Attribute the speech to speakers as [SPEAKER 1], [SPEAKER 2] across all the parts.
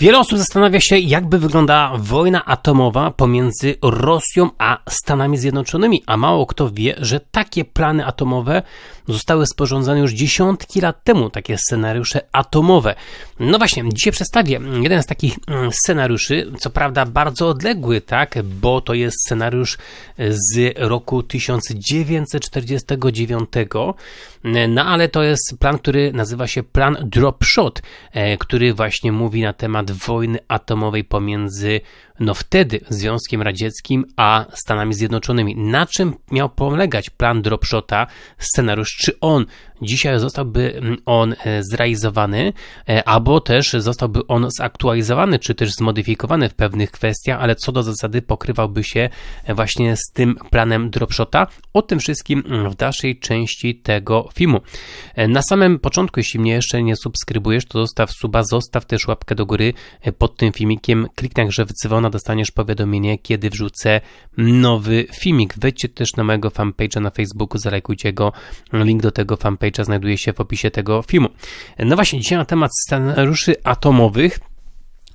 [SPEAKER 1] Wiele osób zastanawia się, jakby wygląda wojna atomowa pomiędzy Rosją a Stanami Zjednoczonymi, a mało kto wie, że takie plany atomowe zostały sporządzone już dziesiątki lat temu, takie scenariusze atomowe. No właśnie, dzisiaj przedstawię jeden z takich mm, scenariuszy, co prawda bardzo odległy, tak, bo to jest scenariusz z roku 1949, no ale to jest plan, który nazywa się plan Drop Shot, e, który właśnie mówi na temat wojny atomowej pomiędzy, no wtedy, Związkiem Radzieckim a Stanami Zjednoczonymi. Na czym miał polegać plan Dropshota, scenariusz? Czy on dzisiaj zostałby mm, on e, zrealizowany, e, albo też zostałby on zaktualizowany, czy też zmodyfikowany w pewnych kwestiach, ale co do zasady pokrywałby się e, właśnie z tym planem Dropshota? O tym wszystkim mm, w dalszej części tego filmu. Na samym początku, jeśli mnie jeszcze nie subskrybujesz, to zostaw suba, zostaw też łapkę do góry, pod tym filmikiem. Kliknij także w dzwona, dostaniesz powiadomienie, kiedy wrzucę nowy filmik. Wejdźcie też na mojego fanpage'a na Facebooku, zalajkujcie go. Link do tego fanpage'a znajduje się w opisie tego filmu. No właśnie, dzisiaj na temat scenariuszy atomowych.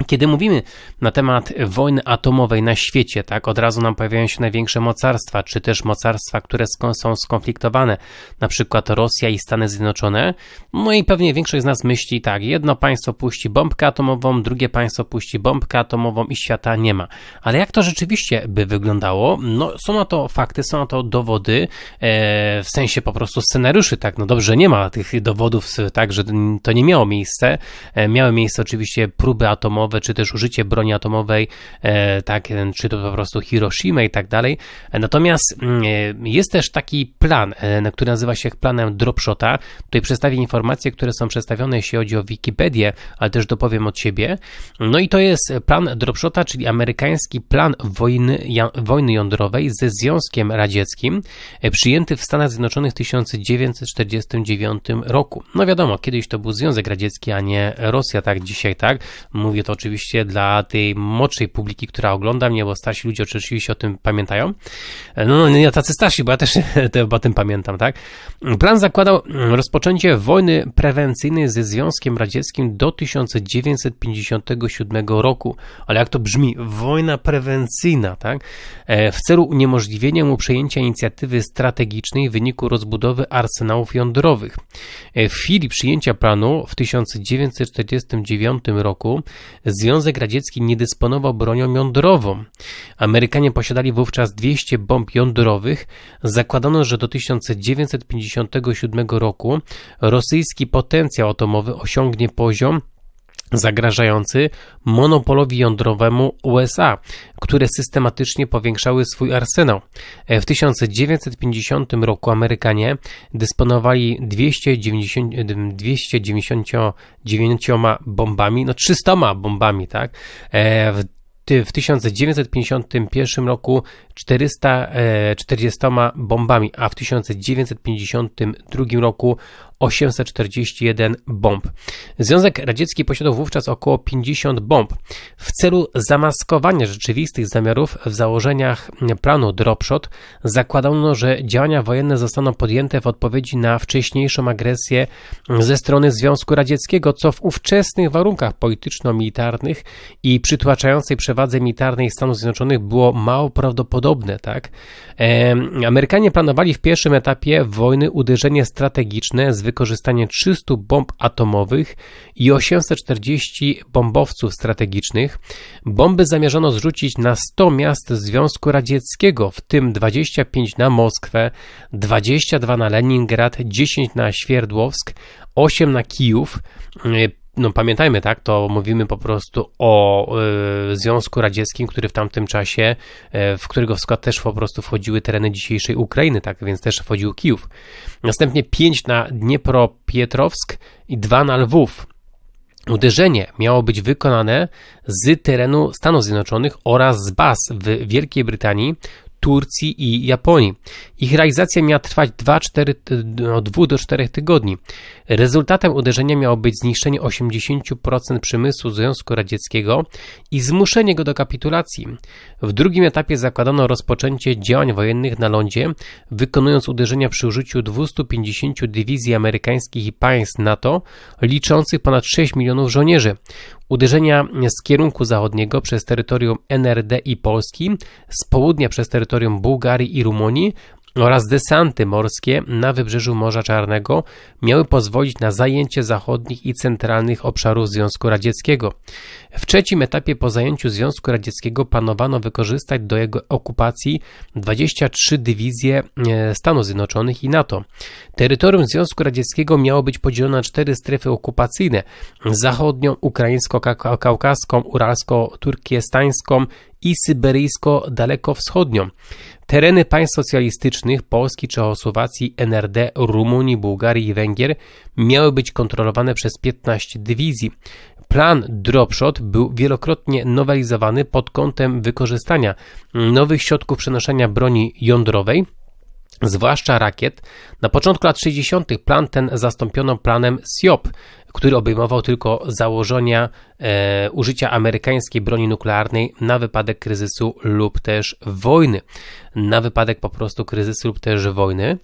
[SPEAKER 1] Kiedy mówimy na temat wojny atomowej na świecie, tak, od razu nam pojawiają się największe mocarstwa, czy też mocarstwa, które są skonfliktowane, na przykład Rosja i Stany Zjednoczone. No i pewnie większość z nas myśli tak, jedno państwo puści bombkę atomową, drugie państwo puści bombkę atomową i świata nie ma. Ale jak to rzeczywiście by wyglądało? No, są na to fakty, są na to dowody, e, w sensie po prostu scenariuszy, tak, no dobrze, nie ma tych dowodów, tak, że to nie miało miejsce. E, miały miejsce oczywiście próby atomowe, atomowe, czy też użycie broni atomowej, e, tak, czy to po prostu Hiroshima i tak dalej. Natomiast mm, e, jest też taki plan, e, który nazywa się planem dropshota. Tutaj przedstawię informacje, które są przedstawione, jeśli chodzi o Wikipedię, ale też dopowiem od siebie. No i to jest plan dropshota, czyli amerykański plan wojny, wojny jądrowej ze Związkiem Radzieckim, przyjęty w Stanach Zjednoczonych w 1949 roku. No wiadomo, kiedyś to był Związek Radziecki, a nie Rosja, tak dzisiaj, tak? Mówię to oczywiście dla tej młodszej publiki, która ogląda mnie, bo starsi ludzie oczywiście o tym pamiętają. No, no nie tacy starsi, bo ja też o tym pamiętam, tak? Plan zakładał rozpoczęcie wojny prewencyjnej ze Związkiem Radzieckim do 1957 roku. Ale jak to brzmi? Wojna prewencyjna, tak? E, w celu uniemożliwienia mu przejęcia inicjatywy strategicznej w wyniku rozbudowy arsenałów jądrowych. E, w chwili przyjęcia planu w 1949 roku Związek Radziecki nie dysponował bronią jądrową. Amerykanie posiadali wówczas 200 bomb jądrowych. Zakładano, że do 1957 roku rosyjski potencjał atomowy osiągnie poziom zagrażający monopolowi jądrowemu USA, które systematycznie powiększały swój arsenał. E, w 1950 roku Amerykanie dysponowali 299 bombami, no 300 bombami, tak? E, w w 1951 roku 440 e, bombami, a w 1952 roku 841 bomb. Związek Radziecki posiadał wówczas około 50 bomb. W celu zamaskowania rzeczywistych zamiarów w założeniach planu Dropshot zakładano, że działania wojenne zostaną podjęte w odpowiedzi na wcześniejszą agresję ze strony Związku Radzieckiego, co w ówczesnych warunkach polityczno-militarnych i przytłaczającej przewadze militarnej Stanów Zjednoczonych było mało prawdopodobne. Tak? Amerykanie planowali w pierwszym etapie wojny uderzenie strategiczne z wykorzystanie 300 bomb atomowych i 840 bombowców strategicznych. Bomby zamierzono zrzucić na 100 miast Związku Radzieckiego, w tym 25 na Moskwę, 22 na Leningrad, 10 na Świerdłowsk, 8 na Kijów, e, no pamiętajmy, tak, to mówimy po prostu o y, Związku Radzieckim, który w tamtym czasie, y, w którego w skład też po prostu wchodziły tereny dzisiejszej Ukrainy, tak, więc też wchodził Kijów. Następnie 5 na Dniepropietrowsk i 2 na Lwów. Uderzenie miało być wykonane z terenu Stanów Zjednoczonych oraz z baz w Wielkiej Brytanii, Turcji i Japonii. Ich realizacja miała trwać 2, 4, od 2 do 4 tygodni. Rezultatem uderzenia miało być zniszczenie 80% przemysłu Związku Radzieckiego i zmuszenie go do kapitulacji. W drugim etapie zakładano rozpoczęcie działań wojennych na lądzie, wykonując uderzenia przy użyciu 250 dywizji amerykańskich i państw NATO, liczących ponad 6 milionów żołnierzy. Uderzenia z kierunku zachodniego przez terytorium NRD i Polski, z południa przez terytorium Bułgarii i Rumunii oraz desanty morskie na wybrzeżu Morza Czarnego miały pozwolić na zajęcie zachodnich i centralnych obszarów Związku Radzieckiego. W trzecim etapie po zajęciu Związku Radzieckiego planowano wykorzystać do jego okupacji 23 dywizje e, Stanów Zjednoczonych i NATO. Terytorium Związku Radzieckiego miało być podzielone na cztery strefy okupacyjne: zachodnią, ukraińsko-kaukaską, uralsko-turkiestańską i syberyjsko-dalekowschodnią. Tereny państw socjalistycznych Polski, Czechosłowacji, NRD, Rumunii, Bułgarii i Węgier miały być kontrolowane przez 15 dywizji. Plan Dropshot był wielokrotnie nowelizowany pod kątem wykorzystania nowych środków przenoszenia broni jądrowej, zwłaszcza rakiet. Na początku lat 60. plan ten zastąpiono planem SIOP, który obejmował tylko założenia e, użycia amerykańskiej broni nuklearnej na wypadek kryzysu lub też wojny. Na wypadek po prostu kryzysu lub też wojny.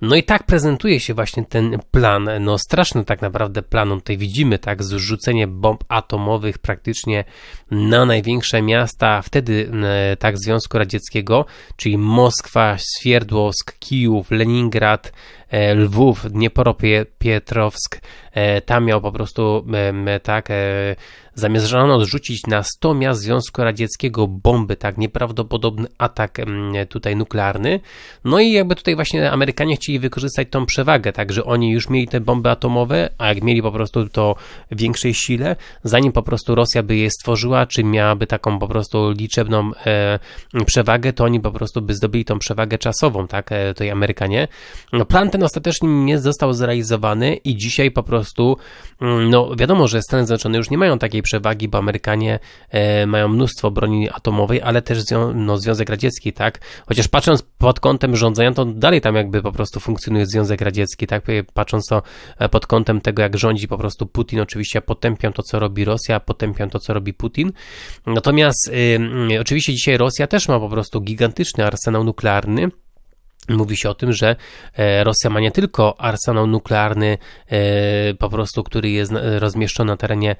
[SPEAKER 1] No i tak prezentuje się właśnie ten plan, no straszny tak naprawdę plan, no tutaj widzimy, tak, zrzucenie bomb atomowych praktycznie na największe miasta wtedy, e, tak, Związku Radzieckiego, czyli Moskwa, Swierdłowsk, Kijów, Leningrad, e, Lwów, Pietrowsk. E, tam miał po prostu tak e, Zamierzano zrzucić na 100 miast Związku Radzieckiego bomby, tak nieprawdopodobny atak tutaj nuklearny. No i jakby tutaj właśnie Amerykanie chcieli wykorzystać tą przewagę, także oni już mieli te bomby atomowe, a jak mieli po prostu to w większej sile, zanim po prostu Rosja by je stworzyła, czy miałaby taką po prostu liczebną e, przewagę, to oni po prostu by zdobyli tą przewagę czasową, tak, e, tutaj Amerykanie. No, plan ten ostatecznie nie został zrealizowany i dzisiaj po prostu, mm, no wiadomo, że Stany Zjednoczone już nie mają takiej przewagi, bo Amerykanie e, mają mnóstwo broni atomowej, ale też no, Związek Radziecki, tak? Chociaż patrząc pod kątem rządzenia, to dalej tam jakby po prostu funkcjonuje Związek Radziecki, tak? E, patrząc to e, pod kątem tego, jak rządzi po prostu Putin, oczywiście potępiam to, co robi Rosja, potępiam to, co robi Putin. Natomiast oczywiście dzisiaj Rosja też ma po prostu gigantyczny arsenał nuklearny, Mówi się o tym, że e, Rosja ma nie tylko arsenał nuklearny, e, po prostu, który jest e, rozmieszczony na terenie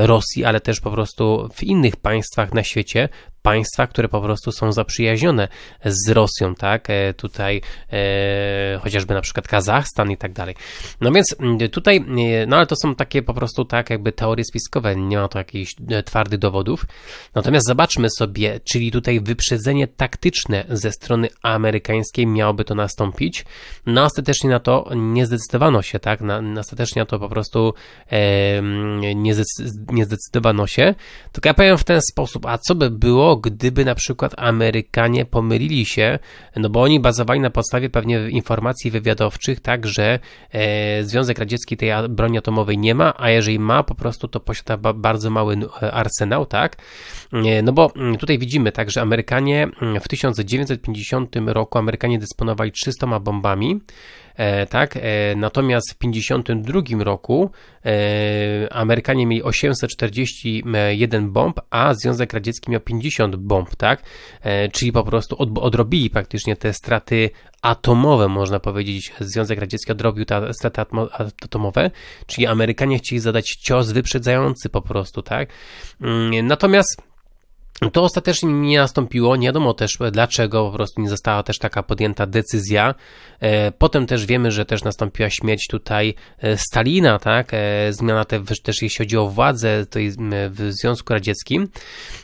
[SPEAKER 1] Rosji, ale też po prostu w innych państwach na świecie, państwa, które po prostu są zaprzyjaźnione z Rosją, tak? E, tutaj e, chociażby na przykład Kazachstan i tak dalej. No więc mm, tutaj, e, no ale to są takie po prostu tak jakby teorie spiskowe, nie ma to jakichś e, twardych dowodów. Natomiast zobaczmy sobie, czyli tutaj wyprzedzenie taktyczne ze strony amerykańskiej miałoby to nastąpić. No ostatecznie na to nie zdecydowano się, tak? Na, na ostatecznie na to po prostu e, mm, nie, zdecydowano się. Tylko ja powiem w ten sposób, a co by było, gdyby na przykład Amerykanie pomylili się, no bo oni bazowali na podstawie pewnie informacji wywiadowczych, tak, że e, Związek Radziecki tej broni atomowej nie ma, a jeżeli ma, po prostu to posiada ba bardzo mały e, arsenał, tak, e, no bo mm, tutaj widzimy, tak, że Amerykanie mm, w 1950 roku, Amerykanie dysponowali 300 bombami, E, tak? E, natomiast w 1952 roku e, Amerykanie mieli 841 bomb, a Związek Radziecki miał 50 bomb, tak? Czyli po prostu odrobili praktycznie te straty atomowe, można powiedzieć. Związek Radziecki odrobił te straty atomowe, czyli Amerykanie chcieli zadać cios wyprzedzający po prostu, tak? Mm, natomiast no to ostatecznie nie nastąpiło, nie wiadomo też dlaczego, po prostu nie została też taka podjęta decyzja. E, potem też wiemy, że też nastąpiła śmierć tutaj e, Stalina, tak? E, zmiana te, też jeśli chodzi o władzę tutaj w Związku Radzieckim.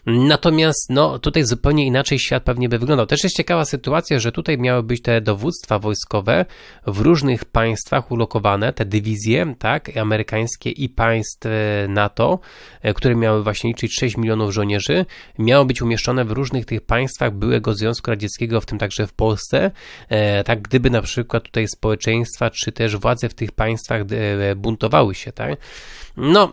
[SPEAKER 1] Natomiast no, tutaj zupełnie inaczej świat pewnie by wyglądał. Też jest ciekawa sytuacja, że tutaj miały być te dowództwa wojskowe w różnych państwach ulokowane, te dywizje, tak? Amerykańskie i państw NATO, które miały właśnie liczyć 6 milionów żołnierzy miało być umieszczone w różnych tych państwach byłego Związku Radzieckiego, w tym także w Polsce. E, tak, gdyby na przykład tutaj społeczeństwa, czy też władze w tych państwach e, buntowały się, tak? No,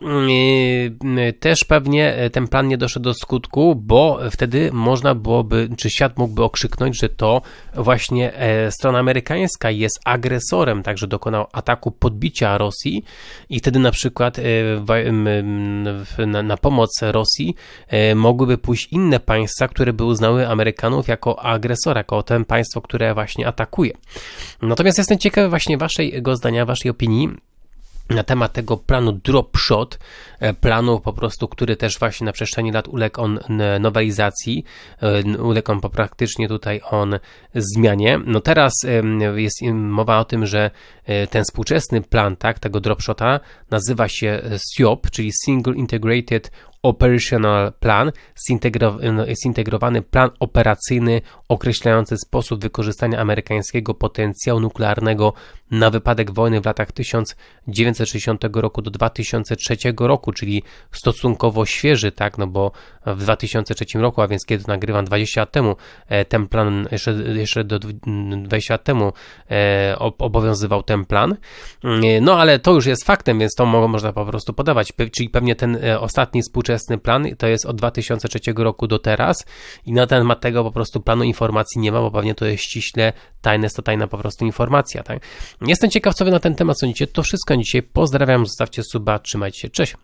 [SPEAKER 1] e, też pewnie ten plan nie doszedł do skutku, bo wtedy można byłoby, czy świat mógłby okrzyknąć, że to właśnie strona amerykańska jest agresorem, także dokonał ataku podbicia Rosji i wtedy na przykład na pomoc Rosji mogłyby pójść inne państwa, które by uznały Amerykanów jako agresora, jako to państwo, które właśnie atakuje. Natomiast jestem ciekawy właśnie waszego zdania, waszej opinii na temat tego planu dropshot, e, planu po prostu, który też właśnie na przestrzeni lat uległ on nowelizacji, e, uległ on praktycznie tutaj on zmianie. No teraz jest mowa o tym, że e, ten współczesny plan, tak, tego dropshota, nazywa się SIOP, y czyli Single Integrated Operational Plan, no, zintegrowany plan operacyjny określający sposób wykorzystania amerykańskiego potencjału nuklearnego na wypadek wojny w latach 1960 roku do 2003 roku, czyli stosunkowo świeży, tak, no bo w 2003 roku, a więc kiedy nagrywam 20 lat temu, e, ten plan, jeszcze, jeszcze do 20 lat temu e, obowiązywał ten plan, mm, e, no ale to już jest faktem, więc to można po prostu podawać, czyli pewnie ten ostatni współczesny okresny plan, to jest od 2003 roku do teraz i na temat tego po prostu planu informacji nie ma, bo pewnie to jest ściśle tajne, jest to tajna po prostu informacja, tak? Jestem ciekaw, co wy na ten temat sądzicie. To wszystko na dzisiaj. Pozdrawiam, zostawcie suba, trzymajcie się, cześć!